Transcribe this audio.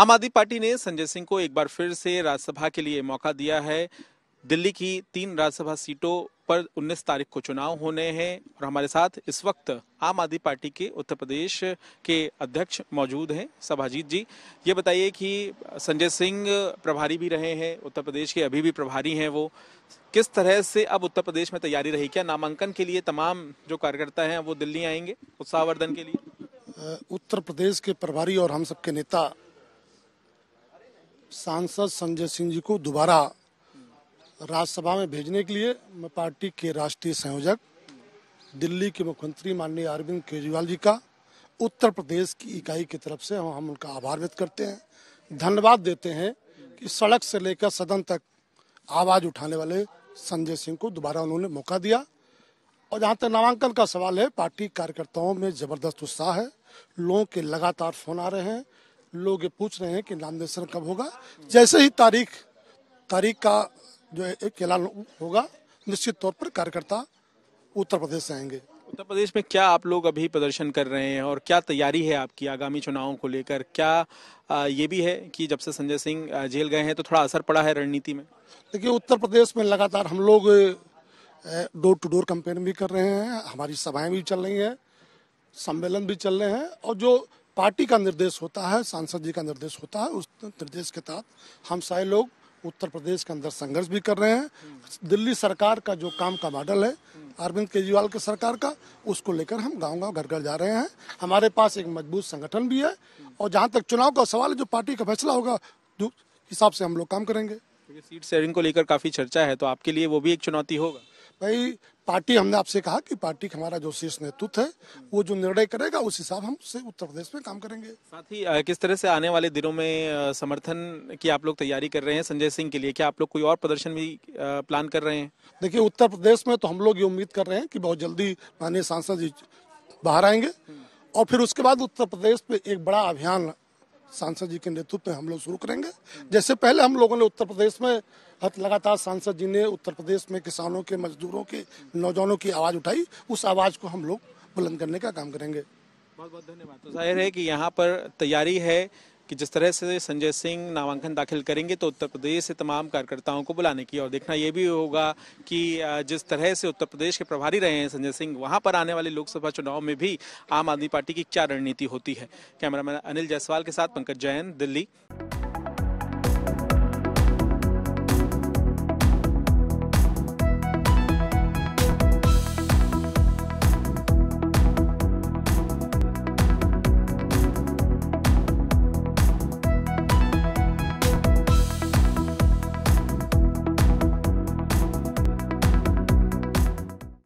आम आदमी पार्टी ने संजय सिंह को एक बार फिर से राज्यसभा के लिए मौका दिया है दिल्ली की तीन राज्यसभा सीटों पर 19 तारीख को चुनाव होने हैं और हमारे साथ इस वक्त आम आदमी पार्टी के उत्तर प्रदेश के अध्यक्ष मौजूद हैं सभाजीत जी ये बताइए कि संजय सिंह प्रभारी भी रहे हैं उत्तर प्रदेश के अभी भी प्रभारी हैं वो किस तरह से अब उत्तर प्रदेश में तैयारी रही क्या नामांकन के लिए तमाम जो कार्यकर्ता हैं वो दिल्ली आएंगे उत्साहवर्धन के लिए उत्तर प्रदेश के प्रभारी और हम सबके नेता सांसद संजय सिंह जी को दोबारा राज्यसभा में भेजने के लिए मैं पार्टी के राष्ट्रीय संयोजक दिल्ली के मुख्यमंत्री माननीय अरविंद केजरीवाल जी का उत्तर प्रदेश की इकाई की तरफ से हम उनका आभार व्यक्त करते हैं धन्यवाद देते हैं कि सड़क से लेकर सदन तक आवाज़ उठाने वाले संजय सिंह को दोबारा उन्होंने मौका दिया और जहाँ तक नामांकन का सवाल है पार्टी कार्यकर्ताओं में जबरदस्त उत्साह है लोगों के लगातार फोन आ रहे हैं लोग ये पूछ रहे हैं कि नाम दर्शन कब होगा जैसे ही तारीख तारीख का जो एक ऐलान होगा निश्चित तौर पर कार्यकर्ता उत्तर प्रदेश से आएंगे उत्तर प्रदेश में क्या आप लोग अभी प्रदर्शन कर रहे हैं और क्या तैयारी है आपकी आगामी चुनावों को लेकर क्या ये भी है कि जब से संजय सिंह जेल गए हैं तो थोड़ा असर पड़ा है रणनीति में देखिए उत्तर प्रदेश में लगातार हम लोग डोर टू डोर कंपेन भी कर रहे हैं हमारी सभाएं भी चल रही हैं सम्मेलन भी चल रहे हैं और जो पार्टी का निर्देश होता है सांसद जी का निर्देश होता है उस निर्देश के तहत हम सारे लोग उत्तर प्रदेश के अंदर संघर्ष भी कर रहे हैं दिल्ली सरकार का जो काम का मॉडल है अरविंद केजरीवाल की के सरकार का उसको लेकर हम गांव गांव घर घर जा रहे हैं हमारे पास एक मजबूत संगठन भी है और जहां तक चुनाव का सवाल है जो पार्टी का फैसला होगा हिसाब से हम लोग काम करेंगे तो सीट शेयरिंग को लेकर काफी चर्चा है तो आपके लिए वो भी एक चुनौती होगा भाई पार्टी हमने आपसे कहा कि पार्टी का हमारा जो शीर्ष नेतृत्व है वो जो निर्णय करेगा उस हिसाब हम से उत्तर प्रदेश में काम करेंगे साथ ही किस तरह से आने वाले दिनों में समर्थन की आप लोग तैयारी कर रहे हैं संजय सिंह के लिए क्या आप लोग कोई और प्रदर्शन भी प्लान कर रहे हैं देखिए उत्तर प्रदेश में तो हम लोग ये उम्मीद कर रहे हैं कि बहुत जल्दी माननीय सांसद जी बाहर आएंगे और फिर उसके बाद उत्तर प्रदेश में एक बड़ा अभियान सांसद जी के नेतृत्व में हम लोग शुरू करेंगे जैसे पहले हम लोगों ने उत्तर प्रदेश में हत लगातार सांसद जी ने उत्तर प्रदेश में किसानों के मजदूरों के नौजवानों की आवाज़ उठाई उस आवाज़ को हम लोग बुलंद करने का काम करेंगे बहुत बहुत धन्यवाद तो जाहिर है कि यहाँ पर तैयारी है कि जिस तरह से संजय सिंह नामांकन दाखिल करेंगे तो उत्तर प्रदेश से तमाम कार्यकर्ताओं को बुलाने की और देखना यह भी होगा कि जिस तरह से उत्तर प्रदेश के प्रभारी रहे हैं संजय सिंह वहां पर आने वाले लोकसभा चुनाव में भी आम आदमी पार्टी की क्या रणनीति होती है कैमरामैन अनिल जायसवाल के साथ पंकज जैन दिल्ली